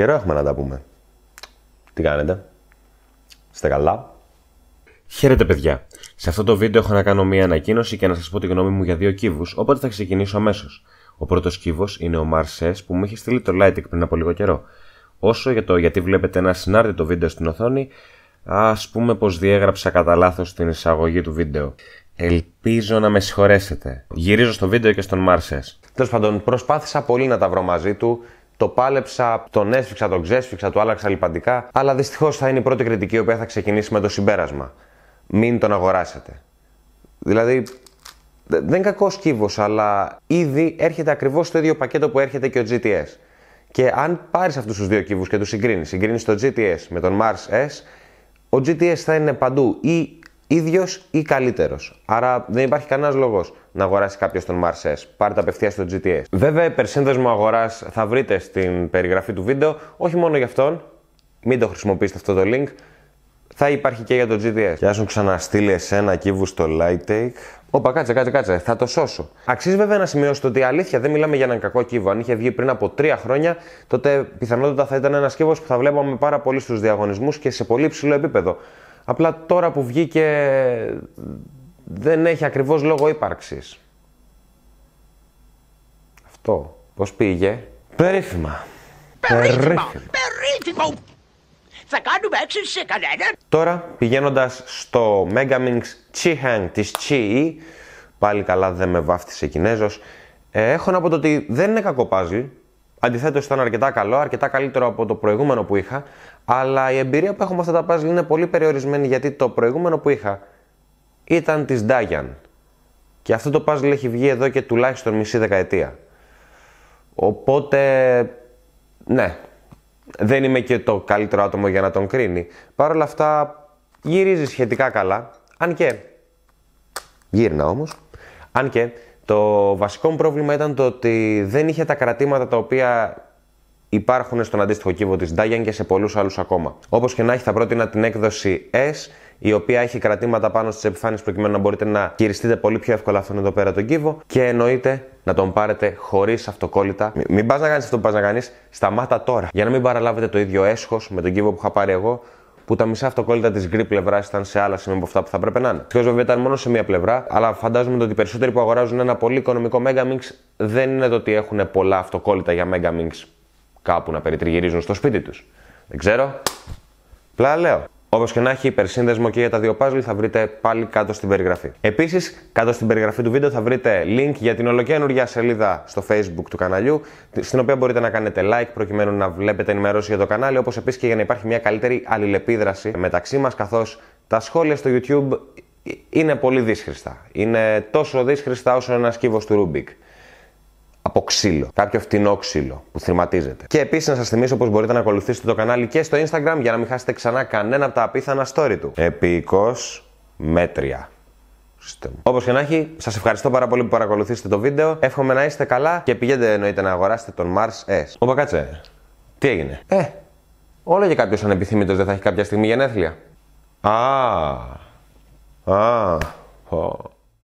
Καιρό έχουμε να τα πούμε. Τι κάνετε. Είστε καλά. Χαίρετε παιδιά. Σε αυτό το βίντεο έχω να κάνω μία ανακοίνωση και να σας πω τη γνώμη μου για δύο κύβους, οπότε θα ξεκινήσω αμέσως. Ο πρώτος κύβος είναι ο Marses που μου είχε στείλει το Lighting πριν από λίγο καιρό. Όσο για το γιατί βλέπετε ένα συνάρτητο βίντεο στην οθόνη, ας πούμε πως διέγραψα κατά λάθος την εισαγωγή του βίντεο. Ελπίζω να με συγχωρέσετε. Γυρίζω στο βίντεο και στον Μάρσες. Τέλος πάντων, προσπάθησα πολύ να τα βρω μαζί του το πάλεψα, τον έσφιξα, τον ξέσφιξα, του άλλαξα λιπαντικά. Αλλά δυστυχώς θα είναι η πρώτη κριτική η οποία θα ξεκινήσει με το συμπέρασμα. Μην τον αγοράσετε. Δηλαδή, δεν είναι κακός κύβος, αλλά ήδη έρχεται ακριβώς στο ίδιο πακέτο που έρχεται και ο GTS. Και αν πάρεις αυτούς τους δύο κύβους και τους συγκρίνεις, συγκρίνεις το GTS με τον Mars S, ο GTS θα είναι παντού ή ίδιος ή καλύτερος. Άρα δεν υπάρχει κανένας λόγος να αγοράσει κάποιος τον Πάρε τα απευθεία στο GTS. Βέβαια, υπερσύνδεσμο αγοράς θα βρείτε στην περιγραφή του βίντεο, όχι μόνο για αυτόν. Μην το χρησιμοποιήσετε αυτό το link. Θα υπάρχει και για το GTS. Και σου ξαναστείλει εσένα κύβου στο light take. Όπα, κάτσε, κάτσε, κάτσε. Θα το σώσω. Αξίζει βέβαια να σημειώσω ότι αλήθεια δεν μιλάμε για έναν κακό κύβο. Αν είχε βγει πριν από τρία χρόνια, τότε πιθανότατα θα ήταν ένας κύβο που θα βλέπαμε πάρα πολύ στους διαγωνισμούς και σε πολύ υψηλό επίπεδο. Απλά τώρα που βγήκε δεν έχει ακριβώς λόγο ύπαρξης. Αυτό. Πώς πήγε. Περίφημα. Περίφημα. Περίφημα. Θα κάνουμε έξι σε Τώρα πηγαίνοντας στο Megaminx Hang της Chi, πάλι καλά δεν με βάφτισε Κινέζος, ε, έχω να πω το ότι δεν είναι κακό Αντιθέτως, ήταν αρκετά καλό, αρκετά καλύτερο από το προηγούμενο που είχα. Αλλά η εμπειρία που έχω με αυτά τα πάζλ είναι πολύ περιορισμένη γιατί το προηγούμενο που είχα ήταν της Ντάγιαν. Και αυτό το πάζλ έχει βγει εδώ και τουλάχιστον μισή δεκαετία. Οπότε, ναι, δεν είμαι και το καλύτερο άτομο για να τον κρίνει. Παρ' όλα αυτά, γυρίζει σχετικά καλά. Αν και. Γύρνα όμως. Αν και το βασικό μου πρόβλημα ήταν το ότι δεν είχε τα κρατήματα τα οποία υπάρχουν στον αντίστοιχο κύβο της Dayan και σε πολλούς άλλους ακόμα. Όπως και να έχει, θα πρότεινα την έκδοση S, η οποία έχει κρατήματα πάνω στις επιφάνειες προκειμένου να μπορείτε να χειριστείτε πολύ πιο εύκολα αυτόν εδώ πέρα τον κύβο και εννοείται να τον πάρετε χωρίς αυτοκόλλητα. Μην πας να κάνεις αυτό που πας να κάνεις, σταμάτα τώρα. Για να μην παραλάβετε το ίδιο έσχος με τον κύβο που είχα πάρει εγώ, που τα μισά αυτοκόλλητα της γκρι πλευράς ήταν σε άλλα σημεία από αυτά που θα πρέπει να είναι. Ποιος βέβαια ήταν μόνο σε μία πλευρά, αλλά φαντάζομαι ότι οι περισσότεροι που αγοράζουν ένα πολύ οικονομικό Megamix δεν είναι το ότι έχουν πολλά αυτοκόλλητα για Megamix κάπου να περιτριγυρίζουν στο σπίτι τους. Δεν ξέρω. Πλά λέω. Όπως και να έχει, υπερσύνδεσμο και για τα δύο παζλ θα βρείτε πάλι κάτω στην περιγραφή. Επίσης, κάτω στην περιγραφή του βίντεο θα βρείτε link για την ολοκένουργια σελίδα στο Facebook του καναλιού, στην οποία μπορείτε να κάνετε like προκειμένου να βλέπετε ενημερώσεις για το κανάλι, όπως επίσης και για να υπάρχει μια καλύτερη αλληλεπίδραση μεταξύ μας, καθώς τα σχόλια στο YouTube είναι πολύ δύσχριστα. Είναι τόσο δύσχριστα όσο ένας κύβο του Rubik από ξύλο. Κάποιο φτηνό ξύλο που θρηματίζεται. Και επίσης να σας θυμίσω πως μπορείτε να ακολουθήσετε το κανάλι και στο Instagram για να μην χάσετε ξανά κανένα από τα απίθανα story του. Επίκος μέτρια. Όπως και να έχει, σας ευχαριστώ πάρα πολύ που παρακολουθήσετε το βίντεο. Εύχομαι να είστε καλά και πηγαίνετε εννοείται να αγοράσετε τον Mars S. Όπα κάτσε. Τι έγινε. Ε, όλο και κάποιος ανεπιθύμητος δεν θα έχει κάποια στιγμή γενέθλια. Α. Α.